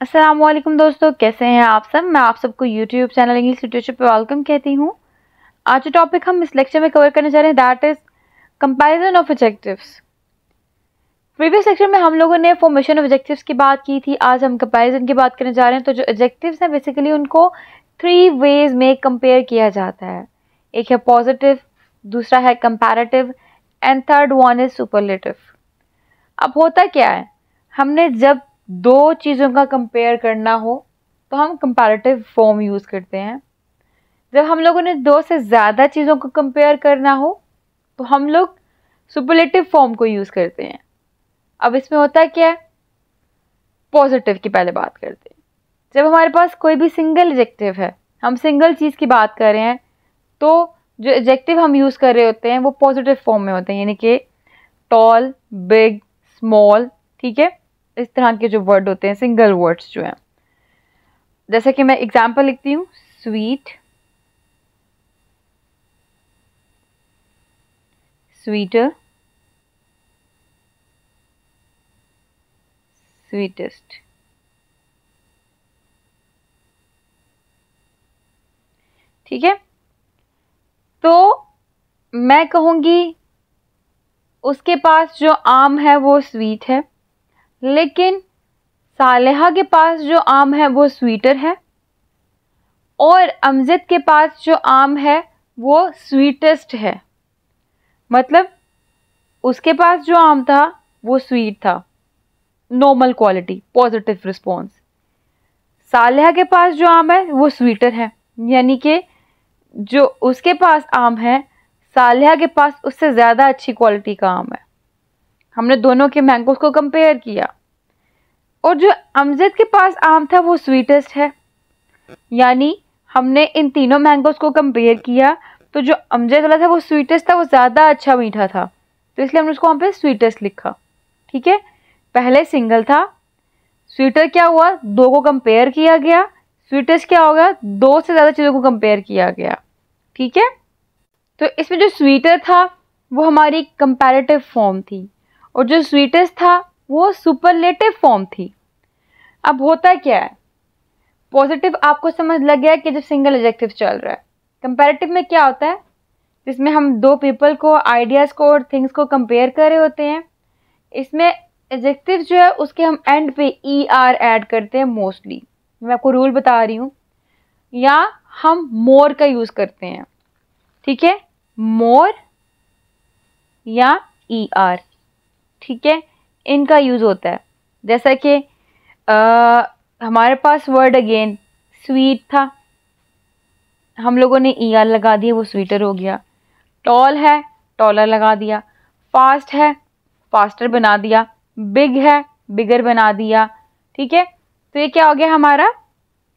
असलम दोस्तों कैसे हैं आप सब मैं आप सबको यूट्यूब चैनल इंग्लिश लिटरेचर पर वेलकम कहती हूँ आज जो टॉपिक हम इस लेक्चर में कवर करने जा रहे हैं that is comparison of objectives previous lecture में हम लोगों ने फॉर्मेशन ऑफ ऑब्जेक्टिव्स की बात की थी आज हम कंपैरिजन की बात करने जा रहे हैं तो जो एडजेक्टिव्स हैं बेसिकली उनको थ्री वेज में कंपेयर किया जाता है एक है पॉजिटिव दूसरा है comparative and third one is superlative अब होता क्या है हमने जब दो चीज़ों का कंपेयर करना हो तो हम कंपैरेटिव फॉर्म यूज़ करते हैं जब हम लोगों ने दो से ज़्यादा चीज़ों को कंपेयर करना हो तो हम लोग सुपरलेटिव फॉर्म को यूज़ करते हैं अब इसमें होता क्या है पॉजिटिव की पहले बात करते हैं जब हमारे पास कोई भी सिंगल एजेक्टिव है हम सिंगल चीज़ की बात कर रहे हैं तो जो एजेक्टिव हम यूज़ कर रहे होते हैं वो पॉजिटिव फॉर्म में होते हैं यानी कि टॉल बिग स्मॉल ठीक है इस तरह के जो वर्ड होते हैं सिंगल वर्ड्स जो हैं जैसे कि मैं एग्जांपल लिखती हूँ स्वीट स्वीटर स्वीटेस्ट ठीक है तो मैं कहूँगी उसके पास जो आम है वो स्वीट है लेकिन सालेहा के पास जो आम है वो स्वीटर है और अमजद के पास जो आम है वो स्वीटेस्ट है मतलब उसके पास जो आम था वो स्वीट था नॉर्मल क्वालिटी पॉजिटिव रिस्पॉन्स साल के पास जो आम है वो स्वीटर है यानी कि जो उसके पास आम है साल के पास उससे ज़्यादा अच्छी क्वालिटी का आम है हमने दोनों के मैंगोज को कंपेयर किया और जो अमजद के पास आम था वो स्वीटेस्ट है यानी हमने इन तीनों मैंगोज को कंपेयर किया तो जो अमजद वाला था वो स्वीटेस्ट था वो ज़्यादा अच्छा मीठा था तो इसलिए हमने उसको वहाँ पे स्वीटेस्ट लिखा ठीक है पहले सिंगल था स्वीटर क्या हुआ दो को कंपेयर किया गया स्वीटेस्ट क्या हो गया दो से ज़्यादा चीज़ों को कंपेयर किया गया ठीक है तो इसमें जो स्वीटर था वो हमारी कंपेरेटिव फॉर्म थी और जो स्वीटेस्ट था वो सुपरलेटिव फॉर्म थी अब होता क्या है पॉजिटिव आपको समझ लग गया कि जब सिंगल एडजेक्टिव चल रहा है कंपेरेटिव में क्या होता है जिसमें हम दो पीपल को आइडियाज़ को और थिंग्स को कंपेयर कर रहे होते हैं इसमें एडजेक्टिव जो है उसके हम एंड पे ई आर एड करते हैं मोस्टली मैं आपको रूल बता रही हूँ या हम मोर का यूज़ करते हैं ठीक है मोर या ई e, आर ठीक है इनका यूज़ होता है जैसा कि हमारे पास वर्ड अगेन स्वीट था हम लोगों ने ई e आर लगा दिया वो स्वीटर हो गया टॉल है टॉलर लगा दिया फास्ट है फास्टर बना दिया बिग है बिगर बना दिया ठीक है तो ये क्या हो गया हमारा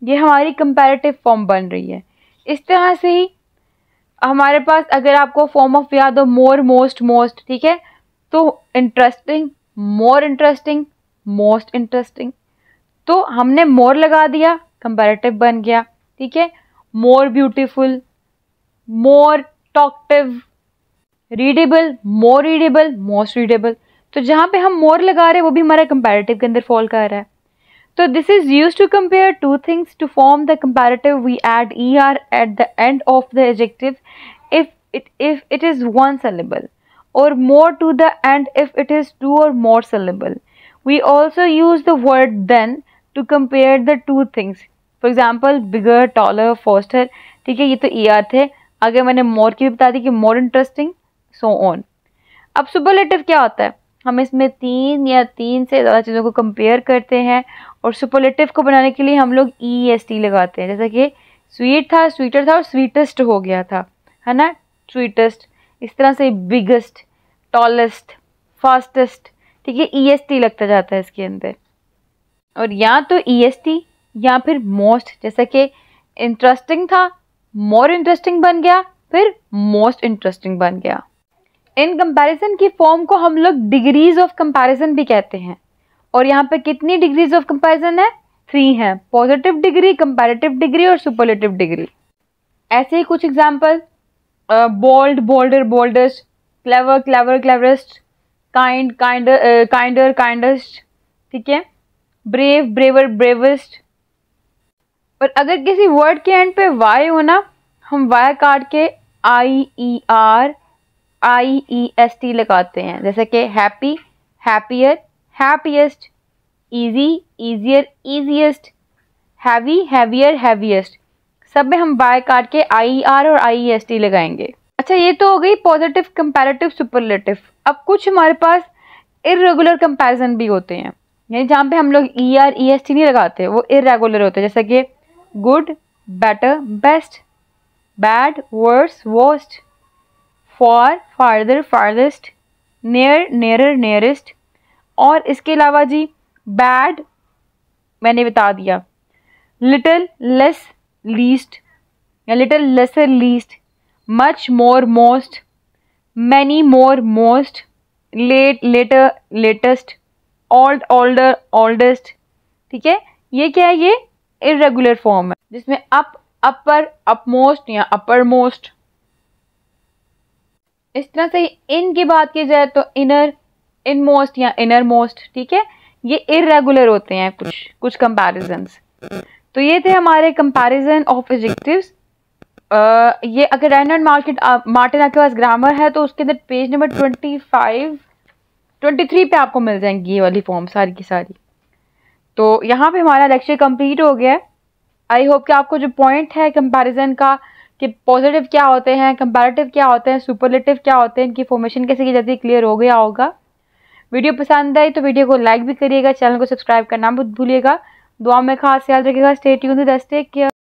ये हमारी कंपेरेटिव फॉर्म बन रही है इस तरह से ही हमारे पास अगर आपको फॉर्म ऑफ याद हो मोर मोस्ट मोस्ट ठीक है तो interesting more interesting most interesting तो हमने मोर लगा दिया कंपेरेटिव बन गया ठीक है more beautiful more talkative readable more readable most readable तो जहाँ पे हम मोर लगा रहे हैं वो भी हमारा कंपेरेटिव के अंदर फॉल कर रहा है तो this is use to compare two things to form the comparative we add E R at the end of the adjective if it if it is one syllable or more to the end if it is two or more syllable. We also use the word then to compare the two things. For example, bigger, taller, faster. theek hai ye to er the aage maine more ki bhi bata di ki more interesting so on ab superlative kya hota hai हम इसमें तीन या तीन से ज़्यादा चीज़ों को compare करते हैं और सुपरलेटिव को बनाने के लिए हम लोग ई एस टी लगाते हैं जैसा कि स्वीट था स्वीटर था और स्वीटेस्ट हो गया था है ना स्वीटेस्ट इस तरह से बिगेस्ट टॉलेस्ट फास्टेस्ट ठीक है ई एस टी लगता जाता है इसके अंदर और या तो ई एस टी या फिर मोस्ट जैसा कि इंटरेस्टिंग था मोर इंटरेस्टिंग बन गया फिर मोस्ट इंटरेस्टिंग बन गया इन कंपैरिजन की फॉर्म को हम लोग डिग्रीज ऑफ कंपैरिजन भी कहते हैं और यहाँ पर कितनी डिग्रीज ऑफ कंपैरिजन है थ्री हैं पॉजिटिव डिग्री कंपैरेटिव डिग्री और सुपरलेटिव डिग्री ऐसे ही कुछ example bold bolder boldest clever clever cleverest kind kinder kinder kindest ठीक है ब्रेव ब्रेवर ब्रेवेस्ट और अगर किसी वर्ड के एंड पे वाई हो ना हम वाई काट के I E R I E S T लगाते हैं जैसे कि happy happier happiest easy easier easiest heavy heavier heaviest सब में हम बाय काट के आई आर e और आई एस टी लगाएंगे अच्छा ये तो हो गई पॉजिटिव कंपेरेटिव सुपरलेटिव अब कुछ हमारे पास इरेगुलर कंपेरिजन भी होते हैं यानी जहाँ पे हम लोग E R E S T नहीं लगाते वो इरेगुलर होते हैं जैसे कि good better best bad worse worst far farther farthest near nearer nearest और इसके अलावा जी बैड मैंने बता दिया लिटल लेस लीस्ट या little lesser least much more most many more most late later latest old older oldest ठीक है ये क्या है ये इरेगुलर फॉर्म है जिसमें अप अपर अपमोस्ट या अपर मोस्ट इस तरह से इन की बात की जाए तो इनर इन मोस्ट या इनर मोस्ट ठीक है ये इरेगुलर होते हैं कुछ कुछ कंपेरिजन तो ये थे हमारे कंपैरिजन ऑफ एडजेक्टिव्स ये अगर रैंडर्ड मार्केट मार्टिन आपके पास ग्रामर है तो उसके अंदर page number twenty five twenty three पर आपको मिल जाएंगी ये वाली फॉर्म सारी की सारी तो यहाँ पे हमारा लेक्चर कंप्लीट हो गया आई होप कि आपको जो पॉइंट है कंपैरिजन का कि पॉजिटिव क्या होते हैं कंपैरेटिव क्या होते हैं सुपरलेटिव क्या होते हैं इनकी फॉर्मेशन कैसे की जाती है क्लियर हो गया होगा वीडियो पसंद आई तो वीडियो को लाइक भी करिएगा चैनल को सब्सक्राइब करना मत भूलिएगा दुआ में खास याद रखेगा स्टेट यून टेक केयर